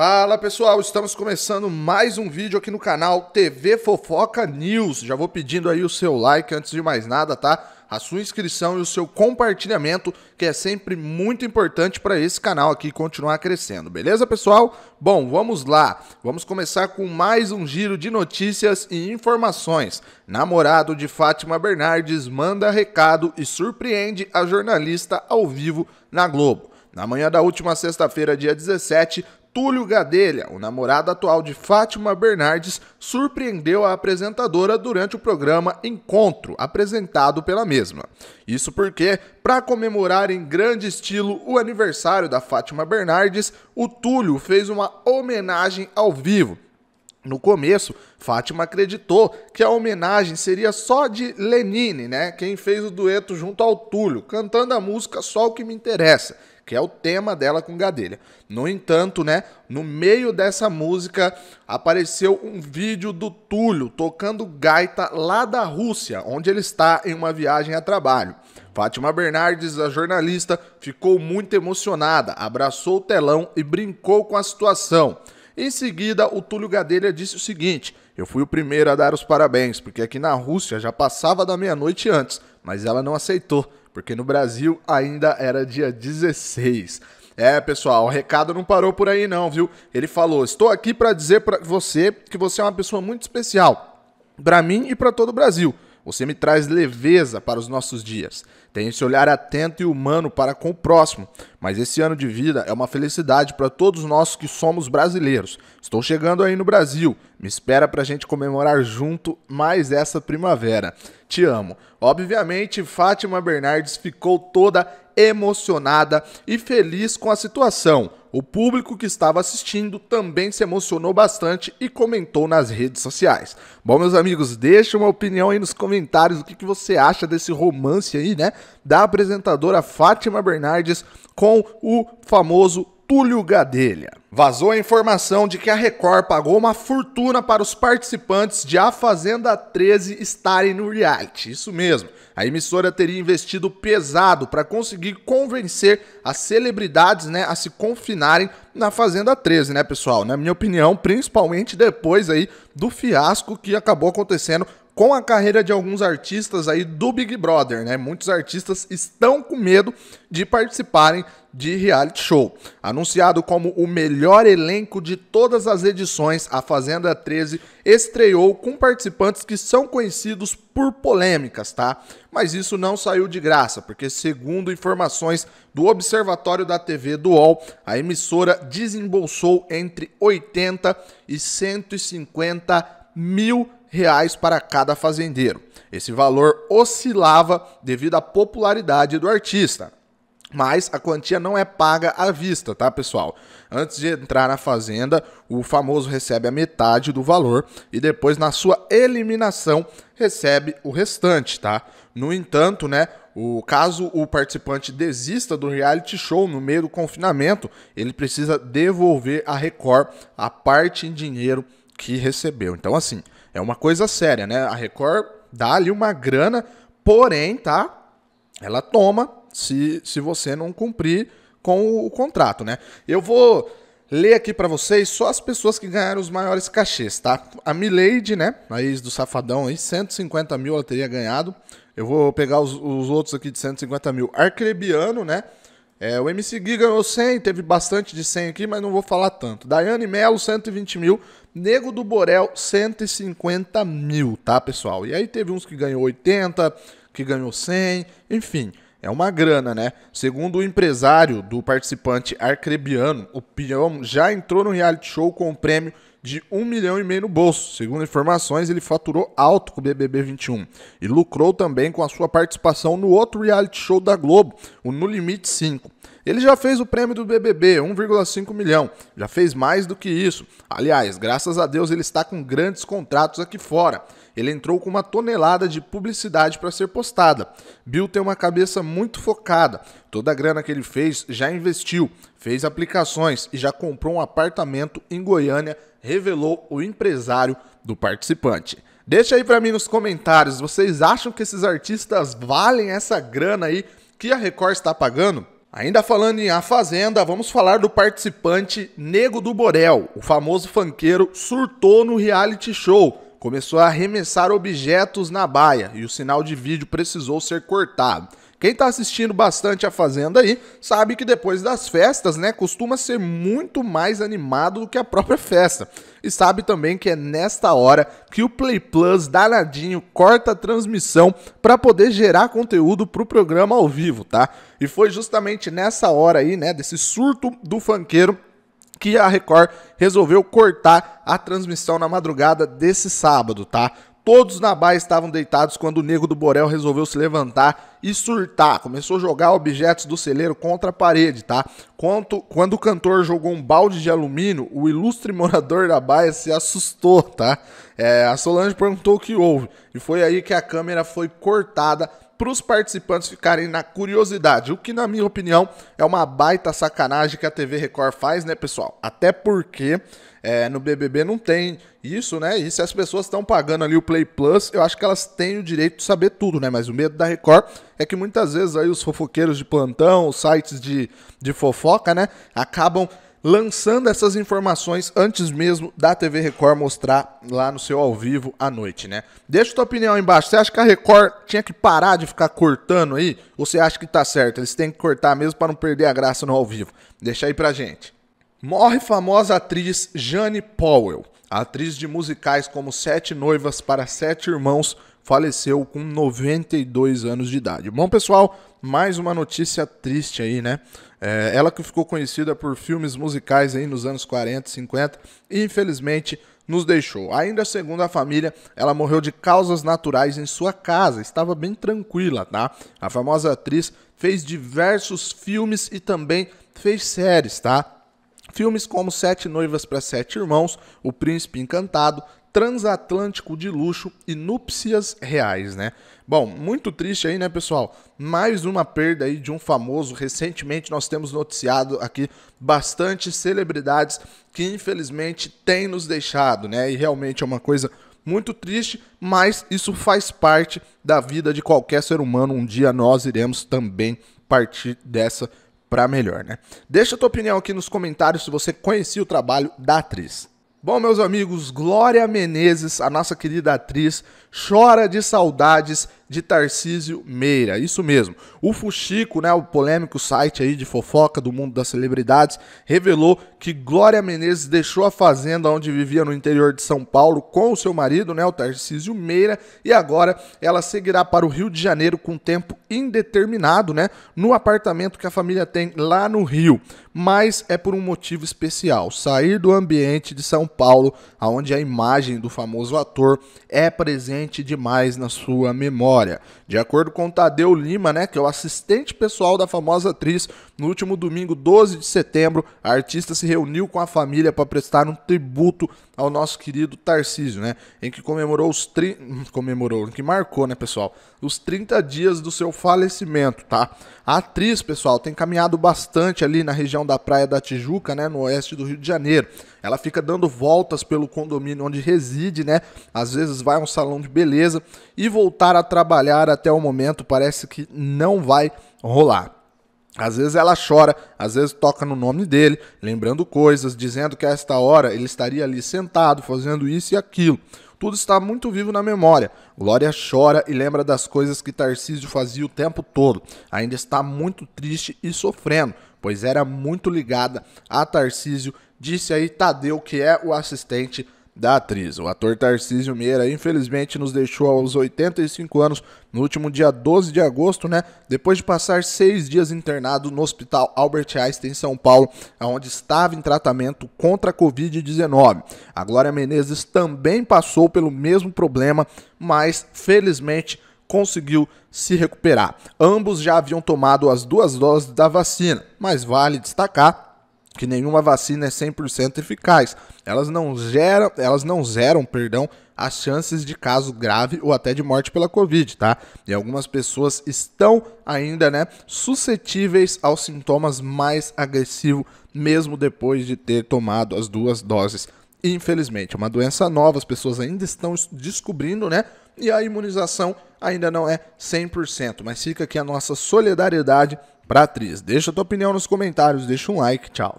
Fala pessoal, estamos começando mais um vídeo aqui no canal TV Fofoca News. Já vou pedindo aí o seu like antes de mais nada, tá? A sua inscrição e o seu compartilhamento, que é sempre muito importante para esse canal aqui continuar crescendo, beleza pessoal? Bom, vamos lá. Vamos começar com mais um giro de notícias e informações. Namorado de Fátima Bernardes manda recado e surpreende a jornalista ao vivo na Globo. Na manhã da última sexta-feira, dia 17, Túlio Gadelha, o namorado atual de Fátima Bernardes, surpreendeu a apresentadora durante o programa Encontro, apresentado pela mesma. Isso porque, para comemorar em grande estilo o aniversário da Fátima Bernardes, o Túlio fez uma homenagem ao vivo no começo, Fátima acreditou que a homenagem seria só de Lenine, né? Quem fez o dueto junto ao Túlio, cantando a música Só o que me interessa, que é o tema dela com Gadelha. No entanto, né, no meio dessa música apareceu um vídeo do Túlio tocando gaita lá da Rússia, onde ele está em uma viagem a trabalho. Fátima Bernardes, a jornalista, ficou muito emocionada, abraçou o telão e brincou com a situação. Em seguida, o Túlio Gadelha disse o seguinte: Eu fui o primeiro a dar os parabéns, porque aqui na Rússia já passava da meia-noite antes, mas ela não aceitou, porque no Brasil ainda era dia 16. É, pessoal, o recado não parou por aí não, viu? Ele falou: "Estou aqui para dizer para você que você é uma pessoa muito especial, para mim e para todo o Brasil." Você me traz leveza para os nossos dias. Tem esse olhar atento e humano para com o próximo. Mas esse ano de vida é uma felicidade para todos nós que somos brasileiros. Estou chegando aí no Brasil. Me espera para a gente comemorar junto mais essa primavera. Te amo. Obviamente, Fátima Bernardes ficou toda emocionada e feliz com a situação. O público que estava assistindo também se emocionou bastante e comentou nas redes sociais. Bom, meus amigos, deixa uma opinião aí nos comentários o que, que você acha desse romance aí, né? Da apresentadora Fátima Bernardes com o famoso Túlio Gadelha. Vazou a informação de que a Record pagou uma fortuna para os participantes de A Fazenda 13 estarem no reality. Isso mesmo. A emissora teria investido pesado para conseguir convencer as celebridades né, a se confinarem na Fazenda 13, né, pessoal? Na minha opinião, principalmente depois aí do fiasco que acabou acontecendo com a carreira de alguns artistas aí do Big Brother, né? Muitos artistas estão com medo de participarem de reality show. Anunciado como o melhor elenco de todas as edições, a Fazenda 13 estreou com participantes que são conhecidos por polêmicas, tá? Mas isso não saiu de graça, porque segundo informações do Observatório da TV do UOL, a emissora desembolsou entre 80 e 150 mil reais para cada fazendeiro. Esse valor oscilava devido à popularidade do artista. Mas a quantia não é paga à vista, tá, pessoal? Antes de entrar na fazenda, o famoso recebe a metade do valor e depois na sua eliminação recebe o restante, tá? No entanto, né, o caso o participante desista do reality show no meio do confinamento, ele precisa devolver à Record a parte em dinheiro que recebeu. Então, assim, é uma coisa séria, né? A Record dá ali uma grana, porém, tá? Ela toma se, se você não cumprir com o, o contrato, né? Eu vou ler aqui para vocês só as pessoas que ganharam os maiores cachês, tá? A Milady, né? A ex do Safadão aí, 150 mil ela teria ganhado. Eu vou pegar os, os outros aqui de 150 mil. Arcrebiano, né? É, o MC Gui ganhou 100, teve bastante de 100 aqui, mas não vou falar tanto. Daiane Melo, 120 mil. Nego do Borel, 150 mil, tá, pessoal? E aí teve uns que ganhou 80, que ganhou 100, enfim. É uma grana, né? Segundo o empresário do participante arcrebiano, o peão já entrou no reality show com o prêmio de um milhão e meio no bolso. Segundo informações, ele faturou alto com o BBB 21 e lucrou também com a sua participação no outro reality show da Globo, o No Limite 5. Ele já fez o prêmio do BBB, 1,5 milhão, já fez mais do que isso. Aliás, graças a Deus ele está com grandes contratos aqui fora. Ele entrou com uma tonelada de publicidade para ser postada. Bill tem uma cabeça muito focada. Toda a grana que ele fez já investiu, fez aplicações e já comprou um apartamento em Goiânia, revelou o empresário do participante. Deixa aí para mim nos comentários, vocês acham que esses artistas valem essa grana aí que a Record está pagando? Ainda falando em A Fazenda, vamos falar do participante Nego do Borel. O famoso fanqueiro surtou no reality show, começou a arremessar objetos na baia e o sinal de vídeo precisou ser cortado. Quem está assistindo bastante a Fazenda aí sabe que depois das festas, né, costuma ser muito mais animado do que a própria festa. E sabe também que é nesta hora que o Play Plus danadinho corta a transmissão para poder gerar conteúdo para o programa ao vivo, tá? E foi justamente nessa hora aí, né, desse surto do fanqueiro que a Record resolveu cortar a transmissão na madrugada desse sábado, tá? Todos na baia estavam deitados quando o nego do Borel resolveu se levantar e surtar. Começou a jogar objetos do celeiro contra a parede, tá? Quando, quando o cantor jogou um balde de alumínio, o ilustre morador da baia se assustou, tá? É, a Solange perguntou o que houve. E foi aí que a câmera foi cortada para os participantes ficarem na curiosidade, o que na minha opinião é uma baita sacanagem que a TV Record faz, né, pessoal? Até porque é, no BBB não tem isso, né? E se as pessoas estão pagando ali o Play Plus, eu acho que elas têm o direito de saber tudo, né? Mas o medo da Record é que muitas vezes aí os fofoqueiros de plantão, os sites de, de fofoca, né, acabam lançando essas informações antes mesmo da TV Record mostrar lá no seu ao vivo à noite, né? Deixa tua opinião aí embaixo. Você acha que a Record tinha que parar de ficar cortando aí? Ou você acha que tá certo? Eles têm que cortar mesmo para não perder a graça no ao vivo. Deixa aí pra gente. Morre famosa atriz Jane Powell atriz de musicais como Sete Noivas para Sete Irmãos faleceu com 92 anos de idade. Bom, pessoal, mais uma notícia triste aí, né? É, ela que ficou conhecida por filmes musicais aí nos anos 40, 50 e infelizmente nos deixou. Ainda segundo a família, ela morreu de causas naturais em sua casa, estava bem tranquila, tá? A famosa atriz fez diversos filmes e também fez séries, tá? Filmes como Sete Noivas para Sete Irmãos, O Príncipe Encantado, Transatlântico de Luxo e Núpcias Reais, né? Bom, muito triste aí, né, pessoal? Mais uma perda aí de um famoso. Recentemente nós temos noticiado aqui bastante celebridades que infelizmente têm nos deixado, né? E realmente é uma coisa muito triste, mas isso faz parte da vida de qualquer ser humano. Um dia nós iremos também partir dessa para melhor, né? Deixa a tua opinião aqui nos comentários se você conhecia o trabalho da atriz. Bom, meus amigos, Glória Menezes, a nossa querida atriz, chora de saudades de Tarcísio Meira. Isso mesmo. O Fuxico, né, o polêmico site aí de fofoca do mundo das celebridades, revelou que Glória Menezes deixou a fazenda onde vivia no interior de São Paulo com o seu marido, né, o Tarcísio Meira, e agora ela seguirá para o Rio de Janeiro com tempo indeterminado, né, no apartamento que a família tem lá no Rio. Mas é por um motivo especial, sair do ambiente de São Paulo, aonde a imagem do famoso ator é presente demais na sua memória história. De acordo com Tadeu Lima, né, que é o assistente pessoal da famosa atriz, no último domingo, 12 de setembro, a artista se reuniu com a família para prestar um tributo ao nosso querido Tarcísio, né, em que comemorou os tri... comemorou, que marcou, né, pessoal, os 30 dias do seu falecimento, tá? A atriz, pessoal, tem caminhado bastante ali na região da Praia da Tijuca, né, no oeste do Rio de Janeiro. Ela fica dando voltas pelo condomínio onde reside, né? Às vezes vai a um salão de beleza e voltar a trabalhar até o momento parece que não vai rolar. Às vezes ela chora, às vezes toca no nome dele, lembrando coisas, dizendo que a esta hora ele estaria ali sentado fazendo isso e aquilo. Tudo está muito vivo na memória. Glória chora e lembra das coisas que Tarcísio fazia o tempo todo. Ainda está muito triste e sofrendo, pois era muito ligada a Tarcísio disse aí Tadeu, que é o assistente da atriz. O ator Tarcísio Meira, infelizmente, nos deixou aos 85 anos no último dia 12 de agosto, né? Depois de passar seis dias internado no Hospital Albert Einstein, em São Paulo, onde estava em tratamento contra a Covid-19. A Glória Menezes também passou pelo mesmo problema, mas felizmente conseguiu se recuperar. Ambos já haviam tomado as duas doses da vacina, mas vale destacar que nenhuma vacina é 100% eficaz. Elas não geram, elas não zeram, perdão, as chances de caso grave ou até de morte pela COVID, tá? E algumas pessoas estão ainda, né, suscetíveis aos sintomas mais agressivos mesmo depois de ter tomado as duas doses. Infelizmente, é uma doença nova, as pessoas ainda estão descobrindo, né? E a imunização ainda não é 100%, mas fica aqui a nossa solidariedade para atriz. Deixa a tua opinião nos comentários, deixa um like, tchau.